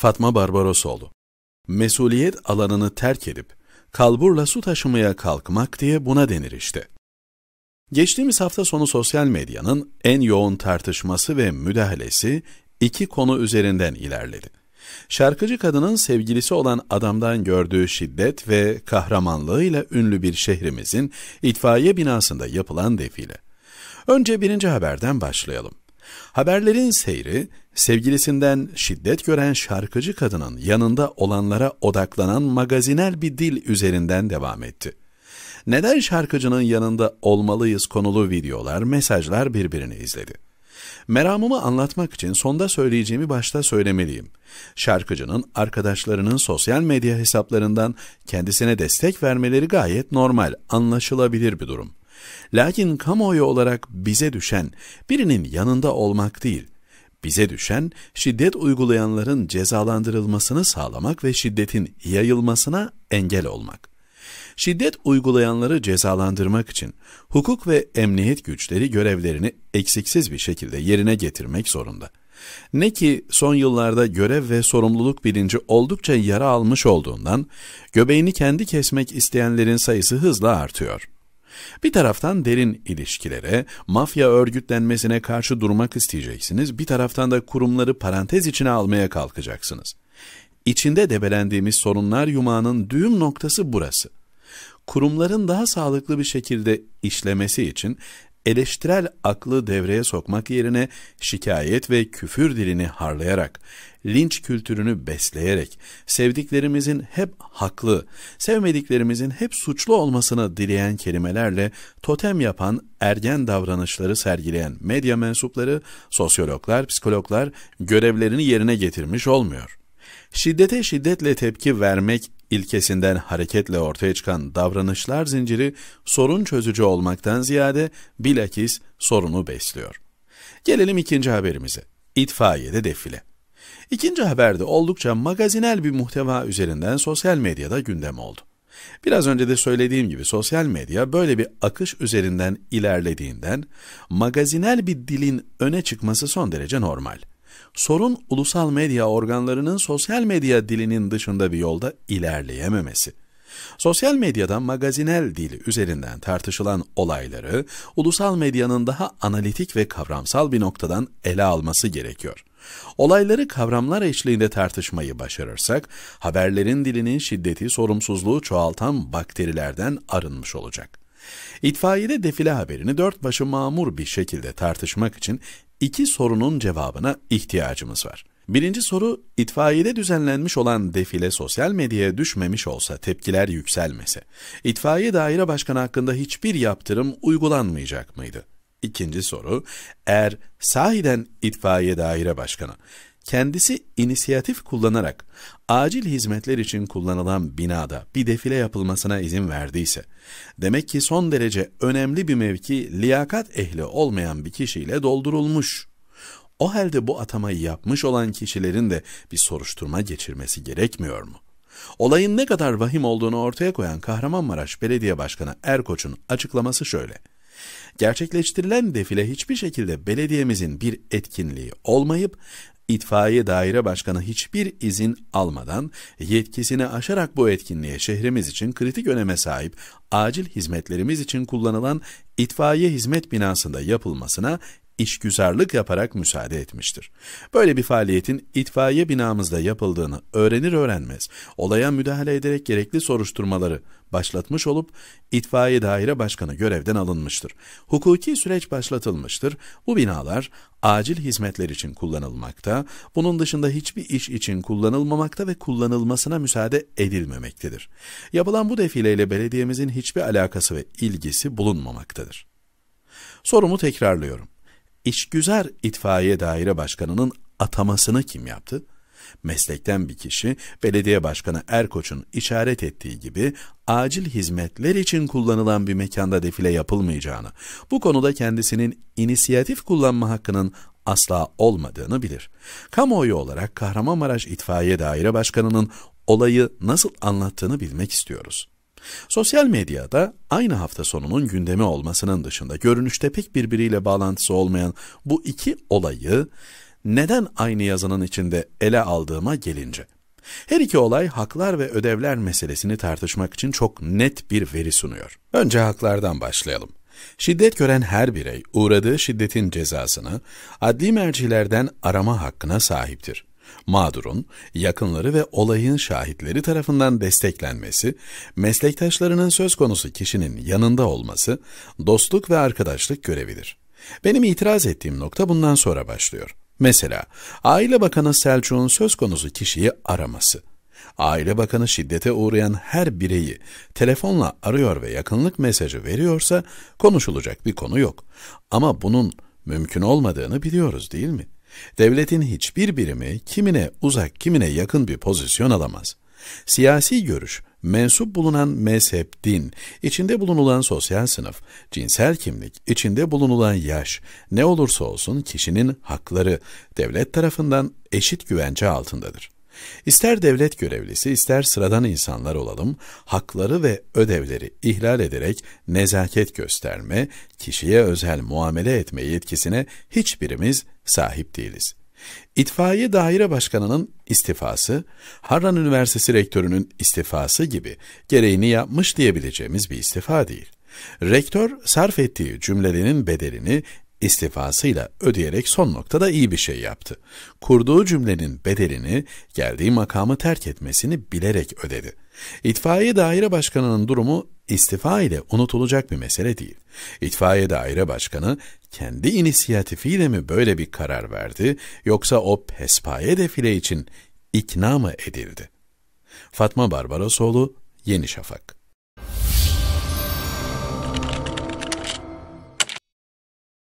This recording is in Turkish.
Fatma Barbarosoğlu Mesuliyet alanını terk edip kalburla su taşımaya kalkmak diye buna denir işte. Geçtiğimiz hafta sonu sosyal medyanın en yoğun tartışması ve müdahalesi iki konu üzerinden ilerledi. Şarkıcı kadının sevgilisi olan adamdan gördüğü şiddet ve kahramanlığıyla ünlü bir şehrimizin itfaiye binasında yapılan defile. Önce birinci haberden başlayalım. Haberlerin seyri, sevgilisinden şiddet gören şarkıcı kadının yanında olanlara odaklanan magazinel bir dil üzerinden devam etti. Neden şarkıcının yanında olmalıyız konulu videolar, mesajlar birbirini izledi. Meramımı anlatmak için sonda söyleyeceğimi başta söylemeliyim. Şarkıcının arkadaşlarının sosyal medya hesaplarından kendisine destek vermeleri gayet normal, anlaşılabilir bir durum. Lakin kamuoyu olarak bize düşen birinin yanında olmak değil, bize düşen şiddet uygulayanların cezalandırılmasını sağlamak ve şiddetin yayılmasına engel olmak. Şiddet uygulayanları cezalandırmak için hukuk ve emniyet güçleri görevlerini eksiksiz bir şekilde yerine getirmek zorunda. Ne ki son yıllarda görev ve sorumluluk bilinci oldukça yara almış olduğundan göbeğini kendi kesmek isteyenlerin sayısı hızla artıyor.'' Bir taraftan derin ilişkilere, mafya örgütlenmesine karşı durmak isteyeceksiniz, bir taraftan da kurumları parantez içine almaya kalkacaksınız. İçinde debelendiğimiz sorunlar yumağının düğüm noktası burası. Kurumların daha sağlıklı bir şekilde işlemesi için eleştirel aklı devreye sokmak yerine şikayet ve küfür dilini harlayarak, linç kültürünü besleyerek, sevdiklerimizin hep haklı, sevmediklerimizin hep suçlu olmasını dileyen kelimelerle totem yapan ergen davranışları sergileyen medya mensupları, sosyologlar, psikologlar görevlerini yerine getirmiş olmuyor. Şiddete şiddetle tepki vermek ilkesinden hareketle ortaya çıkan davranışlar zinciri sorun çözücü olmaktan ziyade bilakis sorunu besliyor. Gelelim ikinci haberimize. İtfaiyede defile. İkinci haberde oldukça magazinel bir muhteva üzerinden sosyal medyada gündem oldu. Biraz önce de söylediğim gibi sosyal medya böyle bir akış üzerinden ilerlediğinden magazinel bir dilin öne çıkması son derece normal. Sorun ulusal medya organlarının sosyal medya dilinin dışında bir yolda ilerleyememesi. Sosyal medyada magazinel dili üzerinden tartışılan olayları ulusal medyanın daha analitik ve kavramsal bir noktadan ele alması gerekiyor. Olayları kavramlar eşliğinde tartışmayı başarırsak, haberlerin dilinin şiddeti, sorumsuzluğu çoğaltan bakterilerden arınmış olacak. İtfaiyede defile haberini dört başı mamur bir şekilde tartışmak için iki sorunun cevabına ihtiyacımız var. Birinci soru, itfaiyede düzenlenmiş olan defile sosyal medyaya düşmemiş olsa tepkiler yükselmese, itfaiye daire başkanı hakkında hiçbir yaptırım uygulanmayacak mıydı? İkinci soru, eğer sahiden itfaiye daire başkanı kendisi inisiyatif kullanarak acil hizmetler için kullanılan binada bir defile yapılmasına izin verdiyse, demek ki son derece önemli bir mevki liyakat ehli olmayan bir kişiyle doldurulmuş. O halde bu atamayı yapmış olan kişilerin de bir soruşturma geçirmesi gerekmiyor mu? Olayın ne kadar vahim olduğunu ortaya koyan Kahramanmaraş Belediye Başkanı Erkoç'un açıklaması şöyle. Gerçekleştirilen defile hiçbir şekilde belediyemizin bir etkinliği olmayıp itfaiye daire başkanı hiçbir izin almadan yetkisini aşarak bu etkinliğe şehrimiz için kritik öneme sahip acil hizmetlerimiz için kullanılan itfaiye hizmet binasında yapılmasına işgüzarlık yaparak müsaade etmiştir. Böyle bir faaliyetin itfaiye binamızda yapıldığını öğrenir öğrenmez olaya müdahale ederek gerekli soruşturmaları başlatmış olup itfaiye daire başkanı görevden alınmıştır. Hukuki süreç başlatılmıştır. Bu binalar acil hizmetler için kullanılmakta, bunun dışında hiçbir iş için kullanılmamakta ve kullanılmasına müsaade edilmemektedir. Yapılan bu defileyle belediyemizin hiçbir alakası ve ilgisi bulunmamaktadır. Sorumu tekrarlıyorum. İşgüzar İtfaiye Daire Başkanı'nın atamasını kim yaptı? Meslekten bir kişi, belediye başkanı Erkoç'un işaret ettiği gibi acil hizmetler için kullanılan bir mekanda defile yapılmayacağını, bu konuda kendisinin inisiyatif kullanma hakkının asla olmadığını bilir. Kamuoyu olarak Kahramanmaraş İtfaiye Daire Başkanı'nın olayı nasıl anlattığını bilmek istiyoruz. Sosyal medyada aynı hafta sonunun gündemi olmasının dışında görünüşte pek birbiriyle bağlantısı olmayan bu iki olayı neden aynı yazının içinde ele aldığıma gelince. Her iki olay haklar ve ödevler meselesini tartışmak için çok net bir veri sunuyor. Önce haklardan başlayalım. Şiddet gören her birey uğradığı şiddetin cezasını adli mercilerden arama hakkına sahiptir mağdurun, yakınları ve olayın şahitleri tarafından desteklenmesi, meslektaşlarının söz konusu kişinin yanında olması, dostluk ve arkadaşlık görebilir. Benim itiraz ettiğim nokta bundan sonra başlıyor. Mesela Aile Bakanı Selçuk'un söz konusu kişiyi araması. Aile Bakanı şiddete uğrayan her bireyi telefonla arıyor ve yakınlık mesajı veriyorsa konuşulacak bir konu yok. Ama bunun mümkün olmadığını biliyoruz değil mi?'' Devletin hiçbir birimi kimine uzak kimine yakın bir pozisyon alamaz. Siyasi görüş, mensup bulunan mezhep, din, içinde bulunulan sosyal sınıf, cinsel kimlik, içinde bulunulan yaş, ne olursa olsun kişinin hakları devlet tarafından eşit güvence altındadır. İster devlet görevlisi ister sıradan insanlar olalım, hakları ve ödevleri ihlal ederek nezaket gösterme, kişiye özel muamele etme yetkisine hiçbirimiz sahip değiliz. İtfaiye Daire Başkanı'nın istifası, Harran Üniversitesi Rektörü'nün istifası gibi gereğini yapmış diyebileceğimiz bir istifa değil. Rektör sarf ettiği cümlelerin bedelini istifasıyla ödeyerek son noktada iyi bir şey yaptı. Kurduğu cümlenin bedelini, geldiği makamı terk etmesini bilerek ödedi. İtfaiye Daire Başkanı'nın durumu istifa ile unutulacak bir mesele değil. İtfaiye Daire Başkanı kendi inisiyatifiyle mi böyle bir karar verdi yoksa o pespaye defile için ikna mı edildi? Fatma Barbarosoğlu, Yeni Şafak